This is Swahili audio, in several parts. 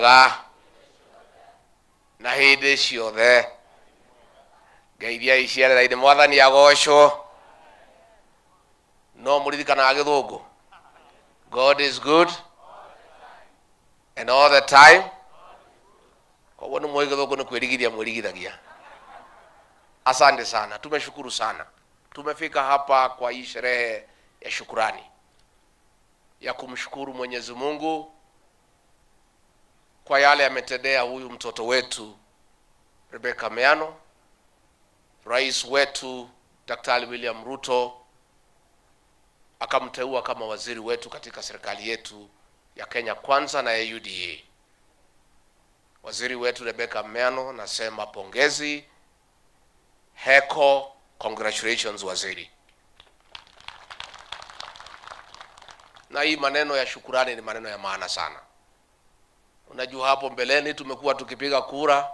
mwega na hĩndĩ ciothe ngeithia iciarerainä mwathani agocwo no mũririkanaga gĩthũngũ god is good and all the time koguo ngå nä kwä rigithia mwä rigithagia asante sana shukuru sana tumefika hapa kwa hii sherehe ya shukurani ya kumshukuru mwenyezi mungu kwa yale ametendea huyu mtoto wetu Rebecca Meano, rais wetu Daktari William Ruto akamteua kama waziri wetu katika serikali yetu ya Kenya Kwanza na ya UDA. Waziri wetu Rebecca Meano, nasema pongezi, heko, congratulations waziri. Na hii maneno ya shukurani ni maneno ya maana sana. Unajua, hapo mbeleni tumekuwa tukipiga kura,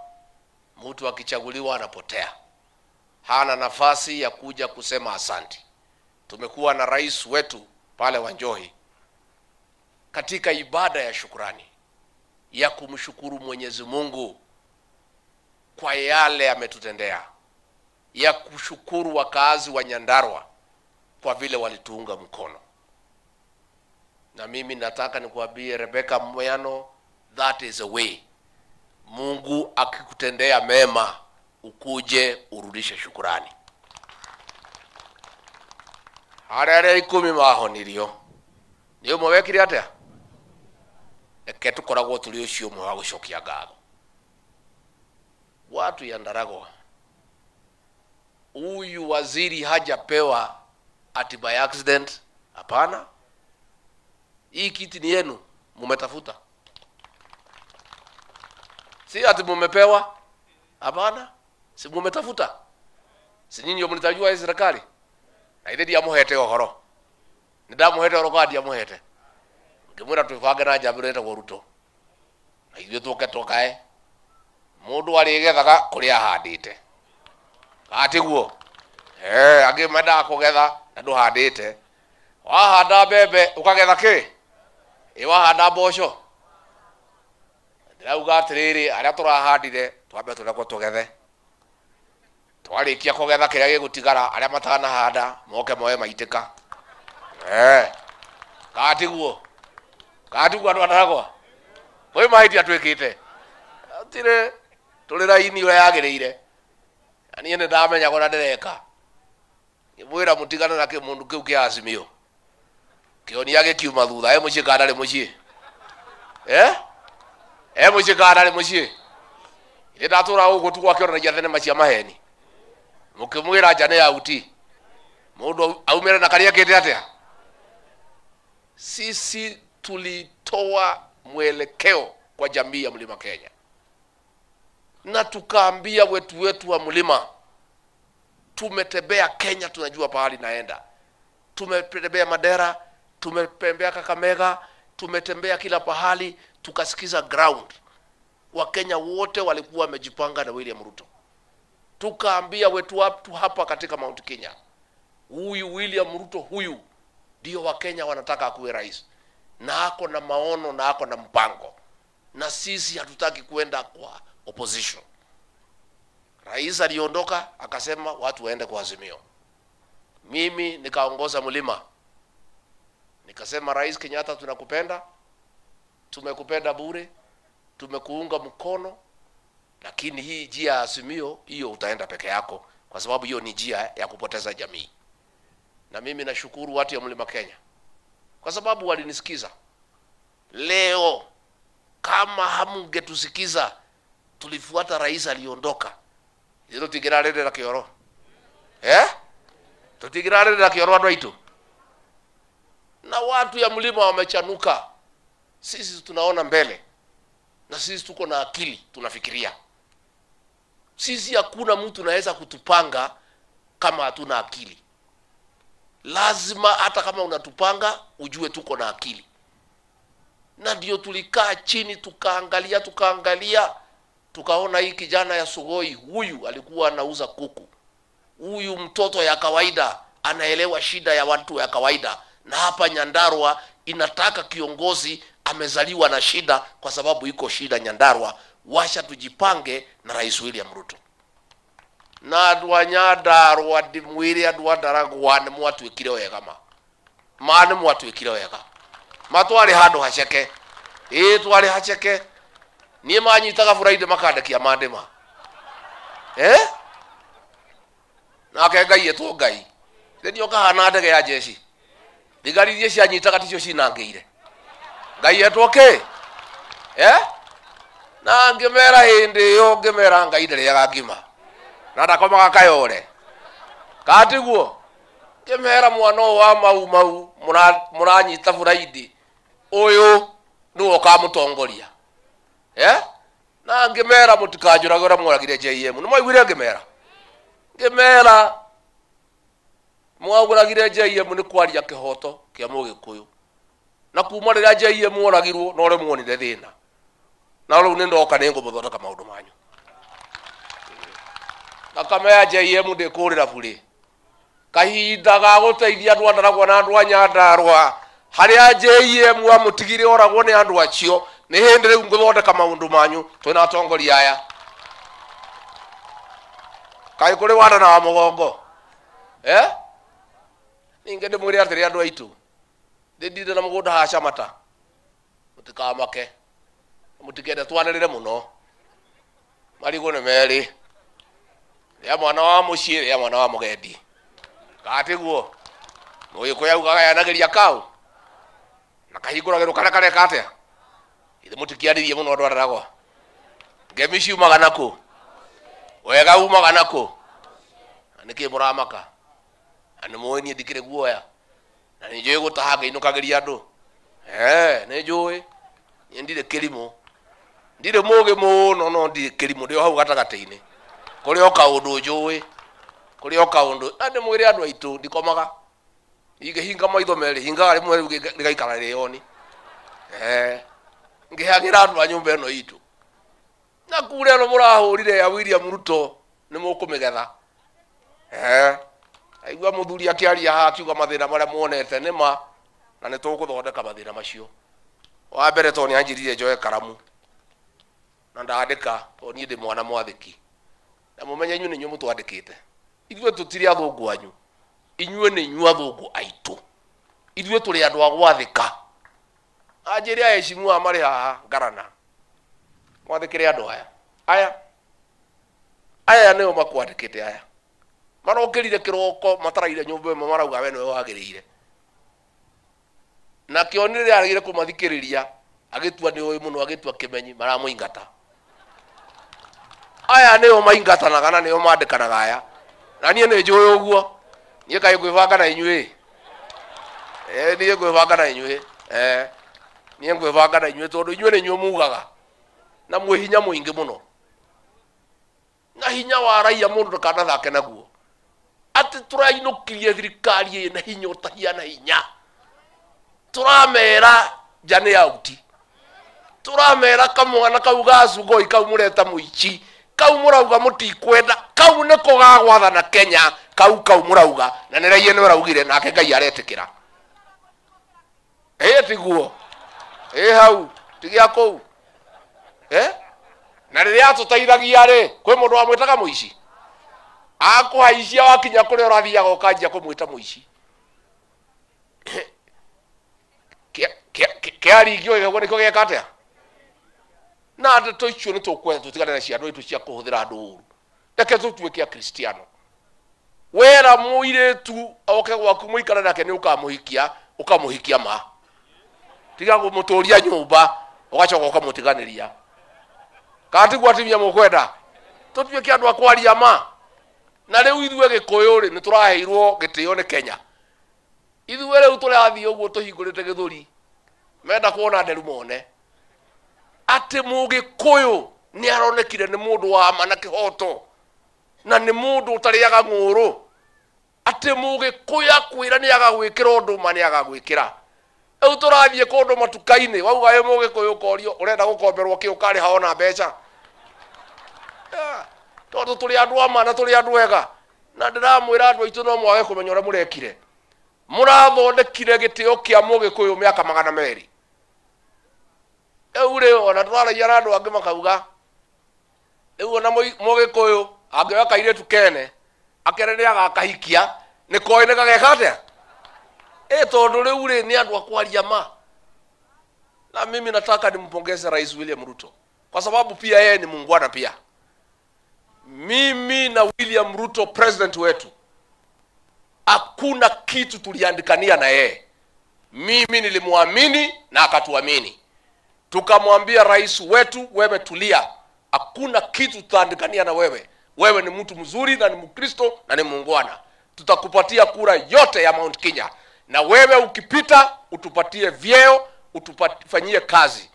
mtu akichaguliwa anapotea, hana nafasi ya kuja kusema asanti Tumekuwa na rais wetu pale Wanjohi katika ibada ya shukurani ya kumshukuru Mwenyezi Mungu kwa yale ametutendea, ya kushukuru wakaazi wa nyandarwa kwa vile walituunga mkono. Na mimi nataka nikuambie Rebeka Moyano that is a way. Mungu akikutendea mema, ukuje urudishe shukurani. harere ikumi mahonirio ni umwe wekire atia reke tukoragwo turi ucio umwe wa gucokia ngatho watu ya Ndaragwa, huyu waziri hajapewa ati by accident. Hapana, hii kiti ni yenu, mumetafuta si ati mumepewa, hapana, si mumetafuta, si nyinyi ndio mlitajua hii serikali na ithe ndiamuhete uhoro nä ndamuhete horo kwa ndiamuhete ngä mwä ra twä bange na njambä retagwo ruto na hiyo tu tåkae må ndå arä gethaga kå rä ahandä te atä guo ee, angä mendaga kå getha na ndå handä te wahanda mbembe å kagetha iwa ä wahanda mboco rauga atiriri aria turahandire twambe tunakwo tugethe twarikia kugetha kiria gigutigara aria matanahanda moke moe maitika eh katiguo katiguo andu ataragwa kwi mahiti atwikite atire turi raini uria yagirire niä nä ndamenyagwo na ndä reka mwä ra må tigana na må ndå kä u kä acimä å kä onia gä kiuma thutha e må ciä kandarä må ciä e må ciä kanarä må ciä rä ndatå ra å gå tugwakä onanagia thenema cia maheni må kä mwä ra nja nä yauti må ndå aumä re na karä akä te sisi tulitoa mwelekeo kwa jamii ya mlima Kenya na tukaambia wetu wetu wa mlima, tumetembea Kenya, tunajua pahali naenda. Tumetembea Madera, tumetembea Kakamega, tumetembea kila pahali, tukasikiza ground. Wakenya wote walikuwa wamejipanga na William Ruto, tukaambia wetu watu hapa katika Mount Kenya, huyu William Ruto huyu ndio Wakenya wanataka akuwe rais, na ako na maono na ako na mpango, na sisi hatutaki kuenda kwa opposition. Rais aliondoka akasema watu waende kwa Azimio. Mimi nikaongoza mlima, nikasema Rais Kenyatta, tunakupenda tumekupenda bure, tumekuunga mkono, lakini hii njia ya Azimio hiyo utaenda peke yako, kwa sababu hiyo ni njia ya kupoteza jamii. Na mimi nashukuru watu ya Mlima Kenya kwa sababu walinisikiza. Leo kama hamngetusikiza, tulifuata rais aliondoka, ilo tigirarendera kioro eh? tutigirarendera kioro andũ na watu ya mlima wamechanuka sisi tunaona mbele na sisi tuko na akili, tunafikiria. Sisi hakuna mtu anaweza kutupanga kama hatuna akili. Lazima hata kama unatupanga ujue tuko na akili, na ndio tulikaa chini tukaangalia, tukaangalia, tukaona hii kijana ya Sugoi, huyu alikuwa anauza kuku, huyu mtoto ya kawaida anaelewa shida ya watu ya kawaida, na hapa nyandarwa inataka kiongozi amezaliwa na shida, kwa sababu iko shida Nyandarwa, Washa tujipange na Rais William Ruto na adwa a nyandarwa mwire andå a ndaragwa nä wega ma ma nä mwatuä kire wega matwarä handå haceke ä twarä haceke niä manyitaga buraithe makandekia mandä ma eh? nake ngai ätwo ngai thä nä okahana ndege ya jeshi thigari iria cianyitaga ticio cinangä ire ngai etwoke yeah? na ngimera hindi iyo ngimera ngai ndiriaga ngima na ndakomaga kayore katiguo ngimera mwana ũyũ wa mau mau mũranyita buraidi ũyũ nĩwe ũkamũtongoria yeah? na ngimera mũtikanjũrage ũrĩa mworagire JM nĩ mwaiguire ngimera ngimera mwaũragire JM nĩ kwaria kĩhoto kĩa mũgĩkũyũ na kuma rä rä a njaie mworagirwo no rä muonire thä na na rä u nä ndoka nä ngå må thondeka maå ndå manyu thakame ya jm ndä kå rä ra burä kahinda ga gå teithia andå andaragwo na andå anyandarwa harä a jm amå tigire oragwo nä andå acio nä hä ndä rä u ngå thondeka maå ndå manyu twä na atongori aya kaä kå rä wanda na wa må gongo eh? ningä ndä mwä rä atä rä andå aitå ndindire na mugunda hacamata camata mutikamake mutikende twanirire muno marigu ni meri ria mwana wa mucii ria mwana wa mugendi gatiguo mugikuya ugagayanagiria kau na kahinguragirwo karia kareka atia ithe mutikianirie muno ndwararagwa ngemi ciumaga naku wega umaga naku na niki muramaka na nimwenie ndikire guoya na nä njå ä gå taha ngä inåkagä ria andå nä njå ä ndirä kä rimå ndirä må gä må no no ndirä kä rimå ndä o hau gatagatä-inä kå rä oka kaå ndå njå ä kå rä o kaå ndå na ndä mwä re andå aitå ndikomaga ingä hinga maitho merä hingaga rä mwe rä gaikara rä oni ngä hagä ra andå a nyå mba ä no itå na kure no må rahå rire ya william ruto nä må kå mä getha aigua må thuri akĩaria ha akiuga mathä na marĩa monete nĩ ma na nä tå gå thondeka mathä na macio wambere to nä anjirire njoe karamu na ndandä ka to niä ndä mwana mwathĩki na må menya inyuä nä inyuä må twandä kä te ithuä tå tirä athå ngå anyu inyuä nä inyu athå ngå aitå ithuä tå rä andå a ka anjä rä aecimua marä haha ngarana mwathä kä re andå aya aya aya nä o makwandä kä te aya marokirire kiroko mataraire nyumba imwe marauga we niwe wagirire na kionirire aregire kumathikiriria agitua ni uyu muno agitua kimenyi maramuingata aya ne o maingata na ne o mandikanaga gaya na nie ne joyo guo nie kai gwä banga na inyuä niä ngwä banga na inyuä niä ngwä banga na inyuä tondu inyuä ne nyu mugaga na muhinya muingi muno na hinya wa raia mundu kana thake kanathake naguo atä tå rainå thirikari ä na hinya å tahia na hinya tå ramera nja nä auti tå ramera kamwana kau gacugoi kau må reta må ici kau må rauga må tikwenda kau nä ko na kenya kau kau må rauga na nä raia nä raugire nake ngai aretä kä ra ä tiguo ä hau tigä a kå u na rä rä a tå teithagia rä kwä må ndå wamwä taga må ici akuhaicia wakinya kuria urathiaga ukanjia kumwita muici kiaringio gä guo nä kä o gä eka atä a na andå tå icio nä tå kwenda tå na ciana itå cia kå hå thä ra andå å ru reke tå tuä ke wera må tu oke gwaku må ikare nake nä å kamå hikia å kamå hikia ma tiga må tå ria nyå mba å gacoka å kamå tiganä ria kana tiguo atimia må kwenda tå akwaria ma na rä u ithuä gä kå yå rä nä tå raheirwo gä tä o nä kenya ithuä rä u tå rathiä å guo tå hingå rä te gä thå ri menda kuona nderu mone atä må gä kå yå nä aronekire nä må ndå wa ma na kä hoto na nä må ndå å tarä aga ngå rå atä må gä kå yå akwä ra nä aga gwä kä ra å ndå ma nä aga gwä kä ra rä u tå rathiä kå ndå matuka-inä wauga ä må gä kå yå korio å renda gå komberwo kä å karä haona mbeca yeah tondu tuli andu ama na tuli andu ega na ndiramwira andu aitu no mwage kumenya uria murekire murathondekire gitio kia mugikuyu miaka magana meri eu ri ona turaragia na andu angi makauga rĩu ona mũgĩkũyũ angĩoya tu kene akere nĩ agakahikia nĩ koĩ nĩ gageka atĩa ĩ tondũ rĩu rĩ nĩ andũ akwaria ma na mimi nataka nimpongeze rais william ruto kwa sababu pia yeye ni mungwana pia mimi na William Ruto president wetu, hakuna kitu tuliandikania na yeye. Mimi nilimwamini na akatuamini, tukamwambia rais wetu, wewe tulia, hakuna kitu tutaandikania na wewe. Wewe ni mtu mzuri na ni Mkristo na ni muungwana, tutakupatia kura yote ya Mount Kenya, na wewe ukipita utupatie vyeo, utufanyie kazi.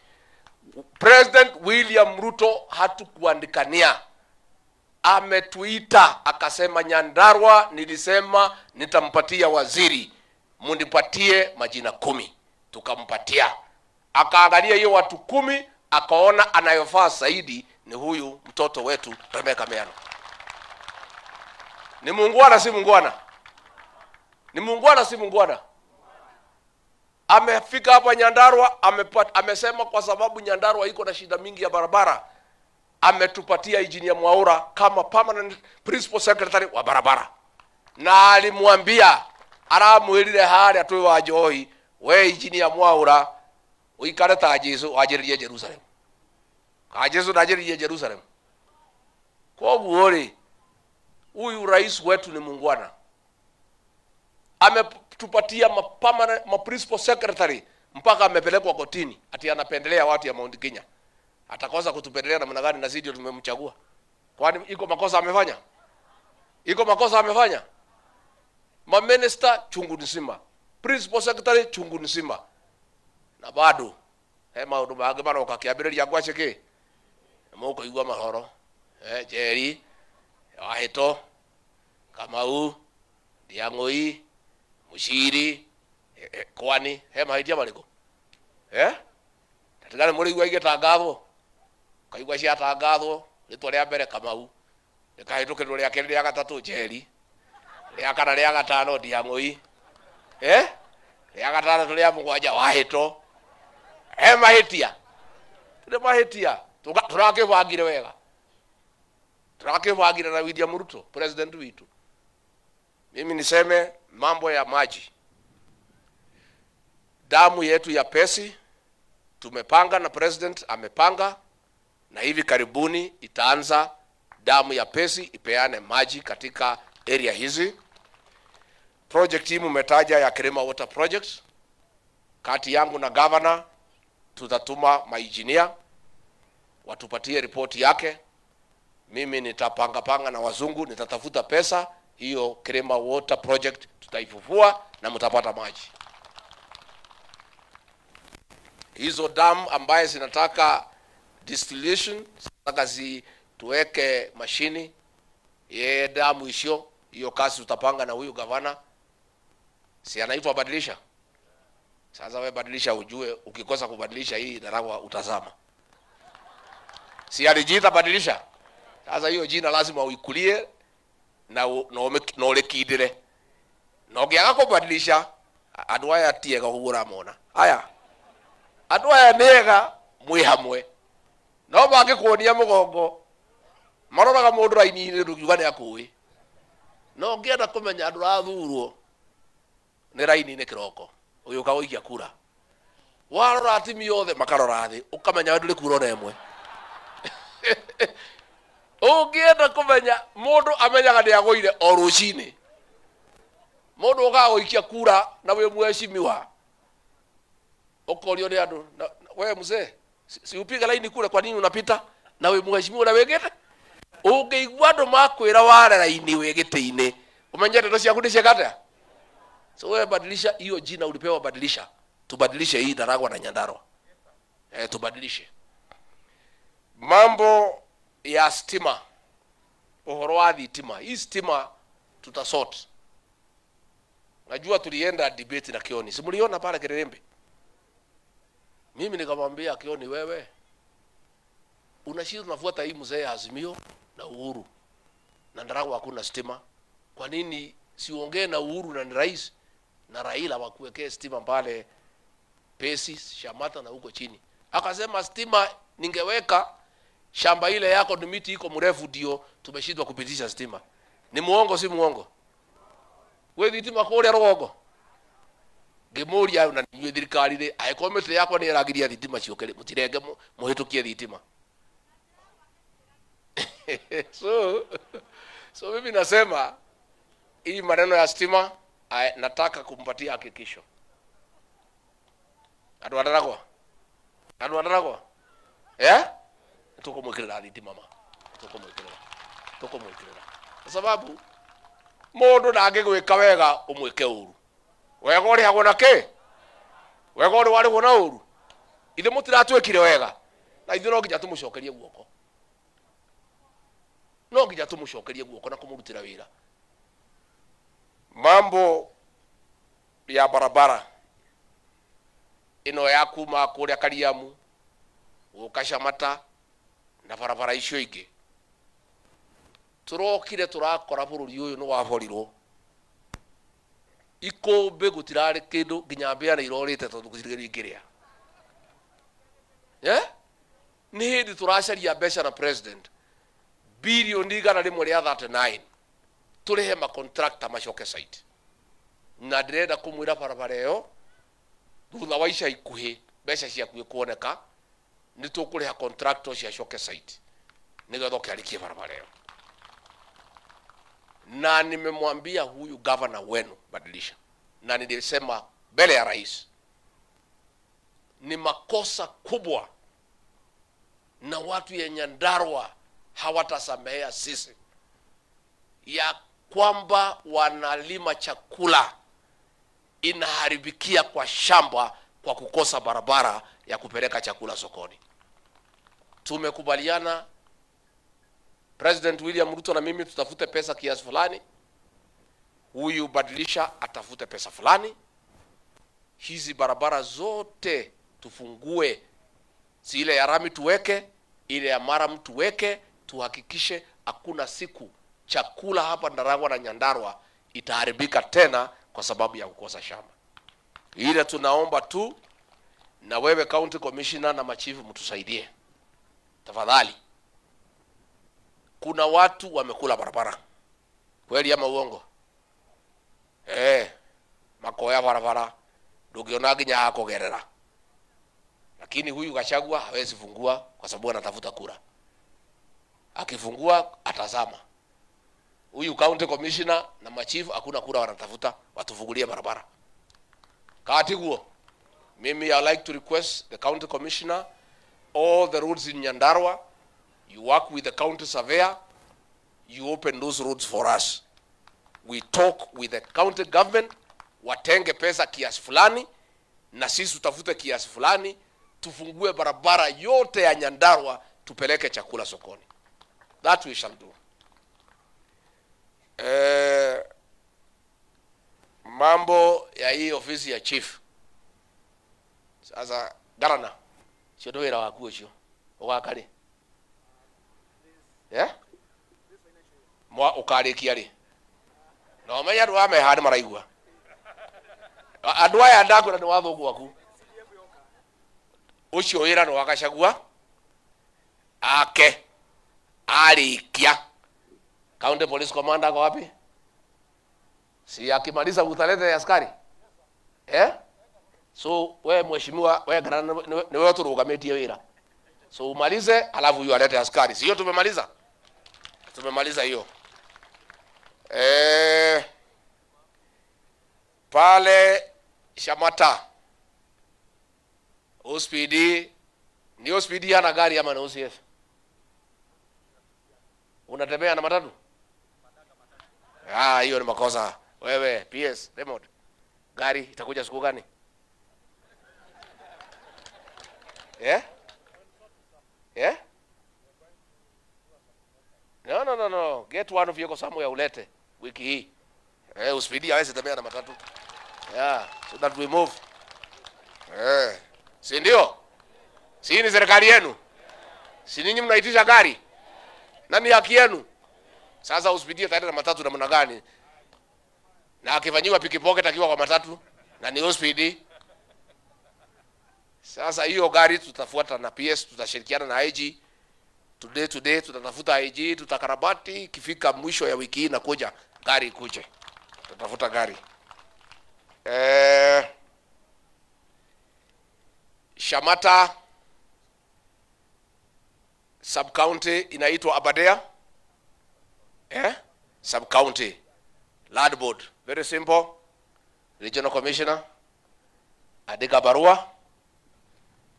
President William Ruto hatukuandikania ametuita akasema, Nyandarwa, nilisema nitampatia waziri, munipatie majina kumi. Tukampatia, akaangalia hiyo watu kumi, akaona anayofaa zaidi ni huyu mtoto wetu Rebeka Meano. Ni mungwana si mungwana Ni mungwana si mungwana Amefika hapa Nyandarwa amepata, amesema kwa sababu Nyandarwa iko na shida mingi ya barabara ametupatia Injinia Mwaura kama permanent principal secretary wa barabara, na alimwambia aramwirire haria twi wa Njohi, we Injinia Mwaura uikare ta Jesu wajiririe Jerusalem ka Jesu najiririe Jerusalem. Koguo ri huyu rais wetu ni mungwana, ametupatia ma permanent ma principal secretary mpaka amepelekwa kotini ati anapendelea watu ya Mount Kenya atakosa kutupendelea namna gani? Na sisi tumemchagua. Kwani iko makosa amefanya? Iko makosa amefanya? maminister chungu nzima, principal secretary chungu nzima, na bado he eh, huduma yake bana ukakiambiriria ngwache ki muko igwa mahoro eh, jeri wahito kamau ndiang'ui mushiri eh, eh, kwani hema haitia mariko eh, eh? tatigane muri igwa igetangavwo kaigua ciatangathwo ritwa rĩa mbere kamau rĩkahĩtũkĩrwo rĩa kerĩ rĩa gatatu jeri rĩa kana rĩa gatano ndiang'ũi eh? rĩa gatandatũ rĩa mũgwanja wahĩto he mahĩtia nĩ mahĩtia tũrakĩbangire wega tũrakĩbangire na William Ruto president witu mimi niseme mambo ya maji damu yetu ya pesi tumepanga na president amepanga na hivi karibuni itaanza damu ya Pesi ipeane maji katika area hizi. Project hii mumetaja ya Kirima Water Project, kati yangu na governor tutatuma maijinia watupatie ripoti yake. Mimi nitapanga panga na wazungu, nitatafuta pesa hiyo. Kirima Water Project tutaifufua na mtapata maji. Hizo damu ambaye zinataka distillation, sasa kazi tuweke mashini yeye damu ishio hiyo kazi tutapanga na huyu gavana, si anaitwa badilisha. Sasa wewe badilisha, ujue ukikosa kubadilisha hii darawa utazama. Si alijiita badilisha. Sasa hiyo jina lazima uikulie na na olekidire na ũngĩaga kubadilisha andũ aya tiega kugura mona aya andũ aya nĩega mwĩ no mangä kuonia må gongo maroraga må ndå rainiinä ndå kiuga nä akåä no ngä enda kå menya ndå rathurwo nä rainiinä kä roko å gä å ka gå ikia kura warora timi yothe makarora thä å kamenya ndå rä kura na ämwe å ngä enda kå menya må ndå amenyaga nä agå ire o rå cinä må ndå å kaga gå ikia kura na wä mwecimiwa å korio nä andå we mcee si upiga laini kura kwa nini unapita na we mheshimiwa na wegete ungeigua andu makwira wale laini wegete ine umenyete ndo ciaku ni kata so wewe badilisha hiyo jina ulipewa badilisha tubadilishe hii Daragwa na nyandaro eh, tubadilishe mambo ya stima uhoro wa thitima hii stima tutasort najua tulienda debate na Kioni si pale kirembe mimi nikamwambia akioni wewe unashiri unafuata hii mzee Azimio na Uhuru na Ndaragu hakuna stima, kwa nini siongee na Uhuru na ni rais na Raila wakuwekee stima pale Pesi, Shamata na huko chini? Akasema stima ningeweka shamba ile yako ni miti iko mrefu, ndio tumeshindwa kupitisha stima. Ni muongo si muongo? wewe vitima rogo ngimuria na ninyue thirikari ri akorwo mĩtĩ yakwa nĩ ĩragiria thitima ciũke mũtirenge mũhĩtũkie thitima so so mimi nasema hii maneno ya stima nataka kumpatia hakikisho andå andaragwa andå andaragwa eh? tå kå mwä kä thitima ma tuko kå tuko kä kwa sababu må ndå ndangä gwä ka wega å mwä wega hagwo na kä wega warä warĩhwo na må tiratwä kire wega na ithuĩ no nginya cokerie guoko no nginya cokerie guoko na wä ra mambo ya barabara ĩno ya kuma a kariamu gå kacamata na barabara icio bå rå ri å yå nä waborirwo ikumbi gutirari kindu nginya mbiara irorite tondu gutirigeri ngiria ye yeah? ni hä ndä tå racaria mbeca na president bilioni igana rä mwe rä 39 tå ma he makontrakta macoke site na ndä kumwira kå mwä ra barabara ä yo thutha wa ica ikuhä mbeca ciaku ä kuoneka nä tå kå site nä getha å kä arä barabara ä na nimemwambia huyu gavana wenu badilisha, na nilisema mbele ya rais, ni makosa kubwa na watu yenye ndarwa hawatasamehea sisi ya kwamba wanalima chakula inaharibikia kwa shamba kwa kukosa barabara ya kupeleka chakula sokoni. Tumekubaliana President William Ruto na mimi tutafute pesa kiasi fulani, huyu badilisha atafute pesa fulani, hizi barabara zote tufungue, si ile ya rami tuweke, ile ya maram tuweke, tuhakikishe hakuna siku chakula hapa ndarangwa na nyandarwa itaharibika tena kwa sababu ya kukosa shamba. Ile tunaomba tu, na wewe county commissioner na machifu mtusaidie tafadhali kuna watu wamekula barabara, kweli ama uongo? Eh, makoya barabara ndungiona nginya hakogerera, lakini huyu Gachagua hawezi fungua kwa sababu anatafuta kura. Akifungua atazama huyu county commissioner na machief hakuna kura wanatafuta, watufungulie barabara kati guo. Mimi I like to request the county commissioner all the roads in nyandarwa You work with the county surveyor. You open those roads for us. We talk with the county government, watenge pesa kiasi fulani, na sisi tutafute kiasi fulani, tufungue barabara yote ya nyandarwa tupeleke chakula sokoni. That we shall do. uh, mambo ya hii ofisi ya chief sasa garana cio ndå wä ra waku å cio mwa ukarikia ri no menya ndu wame handu maraigua andu aya ndagura ni wathungu waku ucio wira ni wagacagua ake arikia county police commander ko wapi si akimaliza utalete askari eh so we mheshimiwa we grana ni wewe turugamĩtie wira so umalize alafu yu alete askari sio tumemaliza tumemaliza hiyo e, pale Shamata OSPD ni OSPD ana gari ama na OCS unatembea na matatu ah, hiyo ni makosa wewe. PS remote gari itakuja siku gani? yeah? Yeah? No, no, no, no. Get one of yako somewhere ulete wiki hii. Eh, hey, usipidi hawezi tembea na matatu. Yeah, so that we move. Eh, Hey. si ndio? Si ni serikali yenu? Si ninyi mnaitisha gari? Na ni haki yenu. Sasa usipidi taenda na matatu na mna gani? Na akifanyiwa pikipoke takiwa kwa matatu na ni usipidi. Sasa hiyo gari tutafuata na PS, tutashirikiana na IG today today, tutatafuta IG, tutakarabati. Ikifika mwisho ya wiki hii nakuja gari ikuje, tutatafuta gari eh, Shamata sub county inaitwa Abadea eh, sub county land board, very simple. Regional commissioner andika barua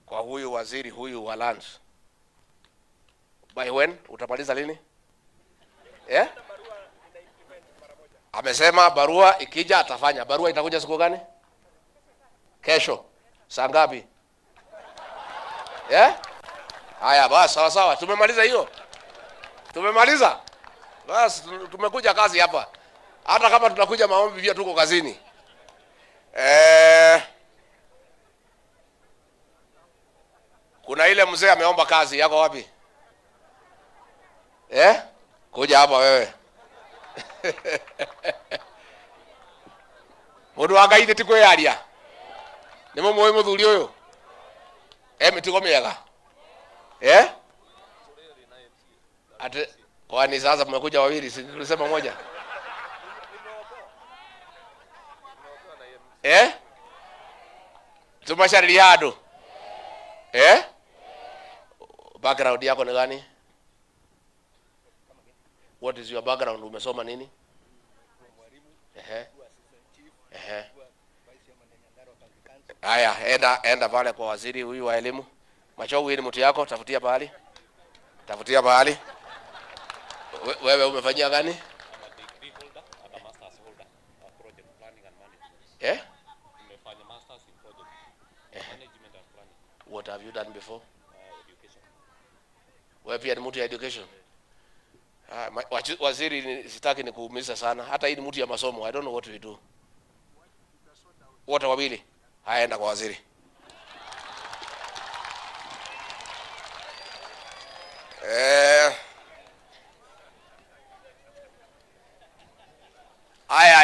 kwa huyu waziri huyu wa lands By when? Utamaliza lini? Yeah? Amesema barua ikija atafanya. Barua itakuja siku gani? Kesho. Saa ngapi? Yeah? basi, sawa sawa. Tumemaliza hiyo. Tumemaliza. Basi tumekuja kazi hapa. Hata kama tunakuja maombi pia tuko kazini. Eh, kuna ile mzee ameomba kazi, yako wapi? eh? kuja hapa wewe Mudu wa ngai Ni nĩ mũmũĩ mũthuri ũyũ Eh mĩtugo miega. eh? Ate kwani sasa mmekuja wawili tulisema moja eh? Tumasharia andũ eh? background yako ni gani What is your background? Umesoma nini? Ehe. Ehe. Haya, enda enda pale kwa waziri huyu wa elimu. Machogu, hii ni mtu yako, tafutia pahali, tafutia pahali. We, wewe umefanyia gani? Eh? What have you done before? Uh, education. Where have you had multi education? Uh, waziri sitaki ni kuumiza sana, hata hii ni mtu ya masomo. I don't know what we do. Wote wawili hayaenda kwa waziri. Eh,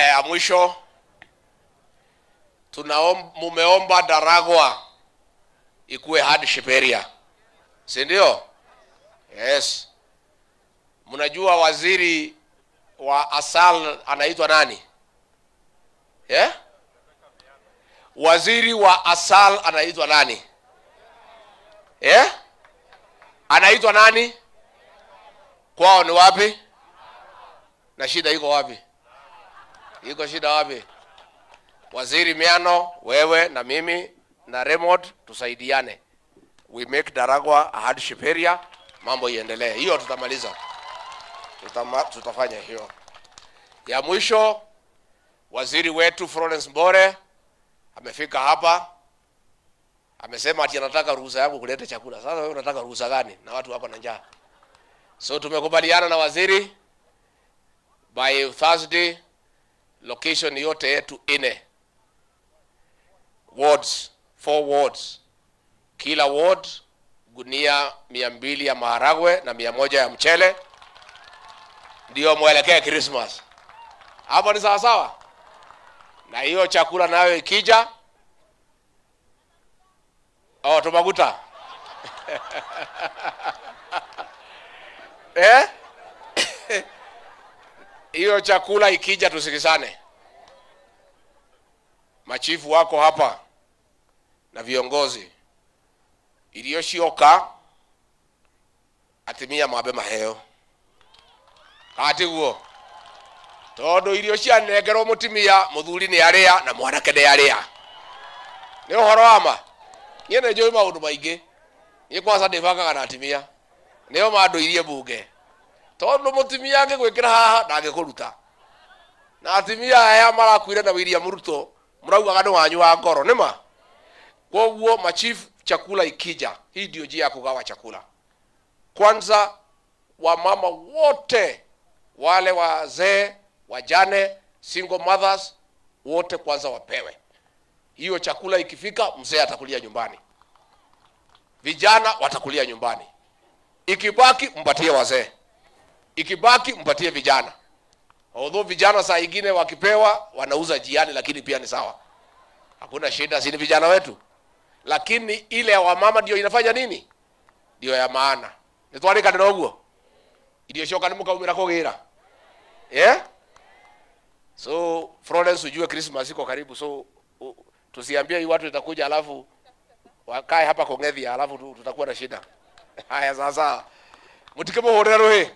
ya mwisho tunaomba, mumeomba Daragwa ikuwe hardship area, si ndio? Yes mnajua waziri wa asal anaitwa nani yeah? waziri wa asal anaitwa nani yeah? anaitwa nani kwao ni wapi na shida iko wapi iko shida wapi waziri miano wewe na mimi na remod tusaidiane we make daragwa a hardship area mambo iendelee hiyo tutamaliza tutama, tutafanya hiyo. Ya mwisho, waziri wetu Florence Mbore amefika hapa amesema ati anataka ruhusa yangu kuleta chakula. Sasa wewe unataka ruhusa gani na watu wako na njaa? So tumekubaliana na waziri by Thursday location yote yetu ine wards, four wards, kila ward gunia mia mbili ya maharagwe na mia moja ya mchele ndiyo mwelekee Christmas. Hapo ni sawasawa, na hiyo chakula nayo ikija oh, tumaguta eh? hiyo chakula ikija, tusikizane. Machifu wako hapa na viongozi, iliyoshioka atimia mwabe maheo katiguo tondu irio cianengerwo mutimia muthuri ni aria na mwanake ni aria ni horo wa ma niä nä njå ä maå ndå maingä niä kwanza ndä bangaga na atimia nä o mandå mbunge tondå må timia angä gwä kä ra haha ndangä kå ruta na atimia aya marakuire na wiria må rutå må raugaga nä wanyu wa ngoro nä ma kwoguo machief chakula ikija hii ndio njia ya kugawa chakula kwanza wamama wote wale wazee, wajane, single mothers wote kwanza wapewe hiyo. Chakula ikifika, mzee atakulia nyumbani, vijana watakulia nyumbani, ikibaki mpatie wazee, ikibaki mpatie vijana. Although vijana saa ingine wakipewa wanauza jiani, lakini pia ni sawa, hakuna shida, sini vijana wetu. Lakini ile ya wamama ndio inafanya nini, ndio ya maana nitwarikane irio cioka ni kugira yeah? So Florence, ujue Christmas iko karibu, so uh, tusiambie hii watu itakuja alafu wakae hapa Kong'ethia alafu tutakuwa na shida. Haya sasa, mutikemo hurira ruhi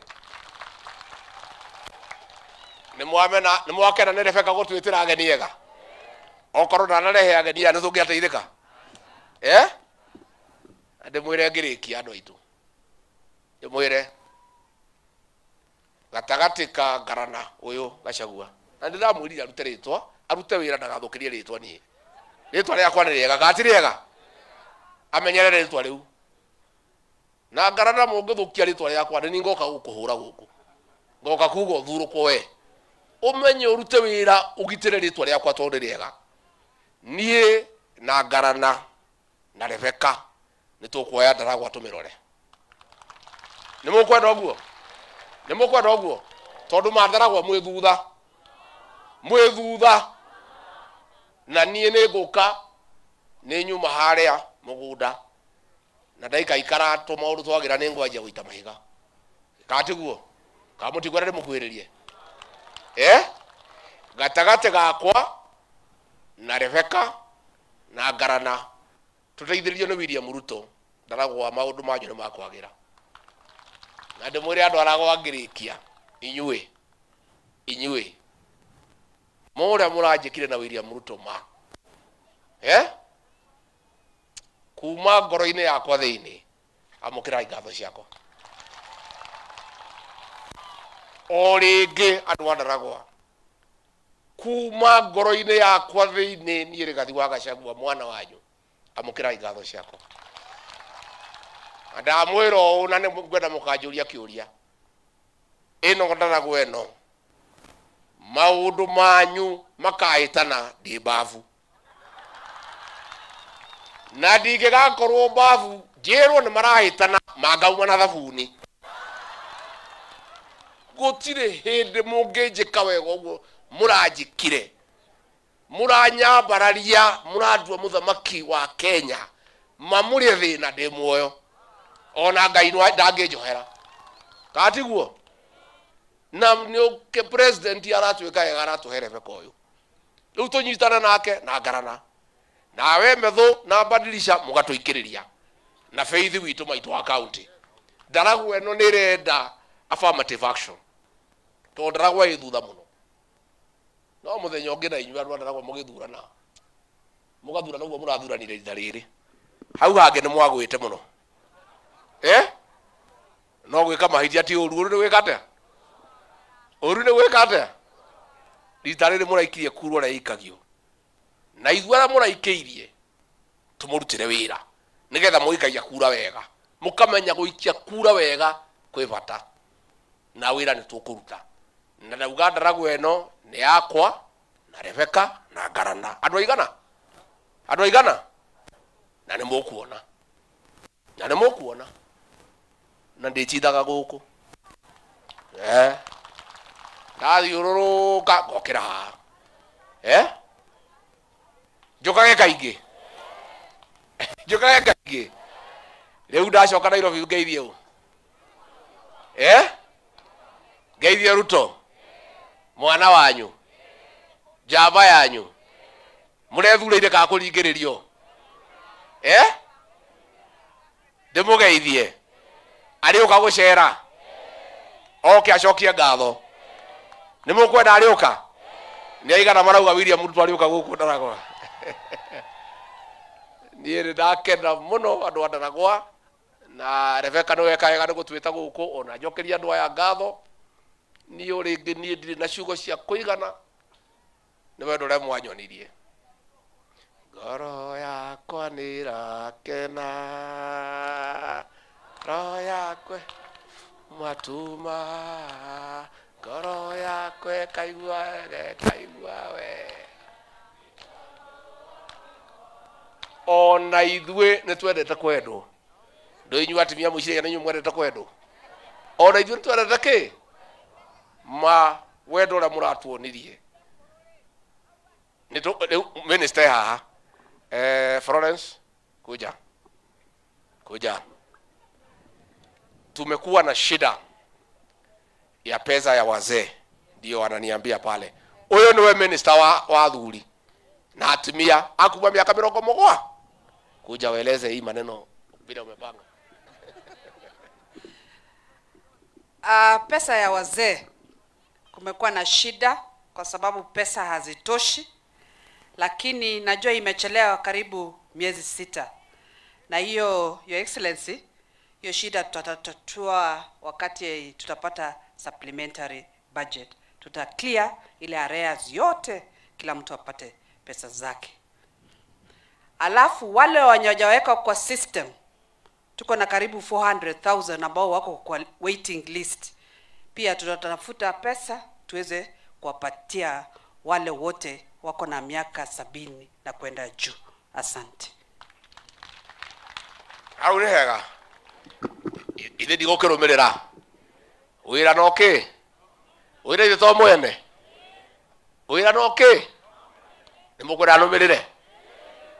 nimwamena nimwakena nirebeka gutwitira ageni ega okorwo ndanarehe ageni ya ega nithungiateithika eh ndimwire ngirikia andu aitu ndimwire gatagati ka ngarana uyu gacagua na ndiramwirire arute ritwa arute wira ndagathukirie ritwa nie ritwa riakwa ni riega gati riega amenyerere ritwa riu na ngarana mungithukia ritwa riakwa ni ngoka gukuhura guku ngoka kuga uthurukwo we umenye urute wira ugitire ritwa riakwa tondu riega nie na ngarana na rebeka nitukuoya ndaragwa tumirore ni mukwenda uguo nä må kwenda å guo tondå matharagwo mwä thutha mwä thutha na niä nä ngå ka nä nyuma harä a må gå nda na ndaikaikara tå maå ndå twagä ra nä ngwanjia gå ita mahiga ga katä guo kamå tigwä rä må kwä rä rie eh? gatagatä gakwa na rebeka na ngarana tå teithä rä rio nä wiria må rutå ndaragwa maå ndå manyå nä makwagä ra na ndimwire andu aragwa rä a må ranjä kire na må rutå ma kuma ngoro inä yakwa kä amũkĩrai ngatho ciakwa o rä ngä andå andaragwa kuma ngoro inä yakwa inä niä rä wa wagacagua mwana wanyu amũkĩrai ngatho ciakwa ndamwira ũũ na nĩ ngwenda mũkanjũria kiuria ino ndaragwo ĩno maũndũ manyu makaĩtana ndĩ mbabu na ndingĩgakorwo bavu njĩrwo nĩ marahĩtana mangauma na thabuni gũtirĩ hĩndĩ mũngĩnjĩka wega ũguo mũranjĩkire mũranyambararia mũrandua muthamaki wa kenya mamũrĩ thina ndĩ muoyo ona ngai ndanginjohera katiguo na nä president aratuä ka ega aratuhere beka å yå rä u tå nyitana nake na ngarana nawe metho na badilisha må gatå ikä rä ria na faith witå maitå wa county ndaragwa ä no nä renda affirmative action to ndaragwa ä thutha må no no må thenya å ngä na inyu andå ndaragwa må gä thurana må gathurana å guo må rathuranire itha rä rä hau hangä nä mwagwä te må no no nä gwä ka atä a å ru nä gwä ka atä a rita riri muraikirie kurwo ria ikagio na re wä ra nä getha må mwikagia kura wega gå ikia kura wega kwä bata na tå kå ruta na ndaragw ä eno nä yakwa na rebeka na ngarana andå aigana andå aigana na må kuona na må kuona na ndĩcindaga gũkũ eh ndathiũrũrũka ngokĩra haha eh njũkage kaingĩ njũkage rä u ndacoka nairobi ngeithie u eh ngeithie ruto mwana wanyu njamba yanyu ire mũrethurĩire kakũringĩrĩrio eh geithie ariuka gucera oke acokie ngatho nä må kwenda arä å ka nä aigana marauga wiria må rutwo arä å ka gå kå ndaragwa niä nä ndakena må no andå a na rebeka nä weka wega nä gå guku ta gå kå ona jokeria andå aya ngatho ni uri rä ngä niä ndirä na ciugo cia kå igana nä wendo å rä a mwanyonirie ngoro yakwa nä rakena roho yakwe mwatuma ngoro yakwe kaigua wege kaigua we ona ithuĩ nĩ twendete kwendwo ndå inyuĩ atumia mũiciragia nĩnyuĩ mwendete kwendwo ona ithuĩ nĩ twendete kĩ ma wendo ũrĩa mũratuonirie rĩu minister haha eh, Florence kuja kuja tumekuwa na shida ya pesa ya wazee, ndio wananiambia pale, huyo niwe minister wa, wa na atumia akuwa miaka mirongo mugwa kuja weleze hii maneno bila umepanga. Uh, pesa ya wazee kumekuwa na shida kwa sababu pesa hazitoshi, lakini najua imechelewa karibu miezi sita, na hiyo your excellency hiyo shida tutatatua wakati tutapata supplementary budget. Tuta clear ile areas yote, kila mtu apate pesa zake. Alafu wale wanyojaweka kwa system, tuko na karibu 400,000 ambao wako kwa waiting list. Pia tutatafuta pesa tuweze kuwapatia wale wote wako na miaka sabini na kwenda juu. Asante. Aurehega ithe wä ra no wä ra ithe to mwene ra no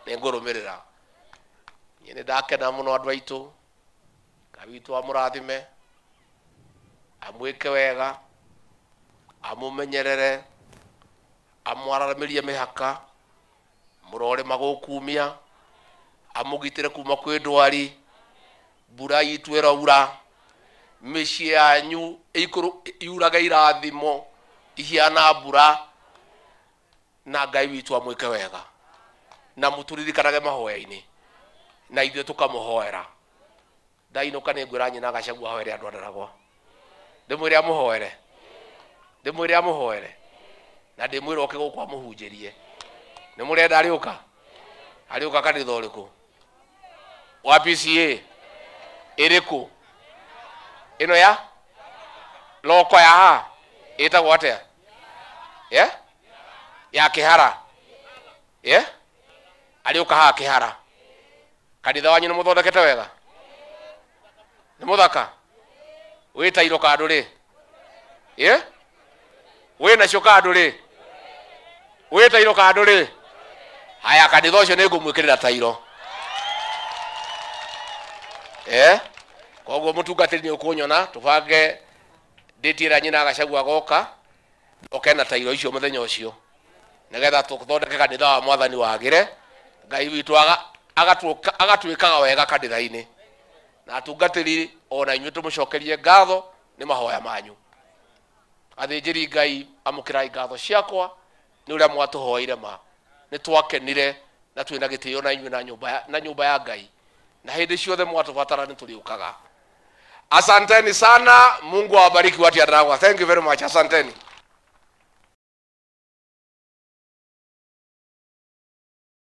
nä ngå rå mä rä ra niĩ nä ndakena mũno andũ aitũ rathime amwä ke wega menyerere amũmenyerere magå kumia amå gitä re kuma kwä ndwari mbura itu ĩraura mĩciĩ yanyu yuraga irathimo ihiana mbura na ngai witũ amwĩke wega na mũtũririkanage mahoya-inĩ na ithuĩ tũkamũhoera ndainũka nĩ ngwĩra nyina gacagu ahoere andũ andaragwa ndĩmwĩre amũhoere ndĩmwĩre amũhoere na ndĩmwĩre oke gũkwa mũhunjĩrie nĩ mũrenda arĩũka arĩũka kanitha ũrĩkũ wa PCA iriku ino ya loko ya ha itagwo atia ya ya kihara ya ariuka ha kihara kanitha wanyu nä må thondekete wega nä må thaka wä tairå kandå rä wä nacio kandå rä wä tairå kandå rä haya kanitha å cio nä ngå mwä kä rä ra tairo koguo mutungatiri ni ukunyona tubange nditira nyina gacagu agoka oke na tairo icio muthenya ucio nigetha tuthondeke kanitha wa mwathani wagire ngai witå agatwĩkaga wega kanitha-inĩ na atungatĩri ona inyuĩ tũmũcokerie ngatho nĩ mahoya manyu athĩnjĩri ngai amũkĩrai ngatho ciakwa nĩ ũrĩa mwatũhoeire ma nĩ twakenire na twĩ na gĩtĩo na inyuĩ na nyũmba ya ngai na hĩndĩ ciothe mwatũbatara nĩ tũrĩũkaga Asanteni sana, Mungu awabariki watu ya Daragwa. Thank you very much, asanteni.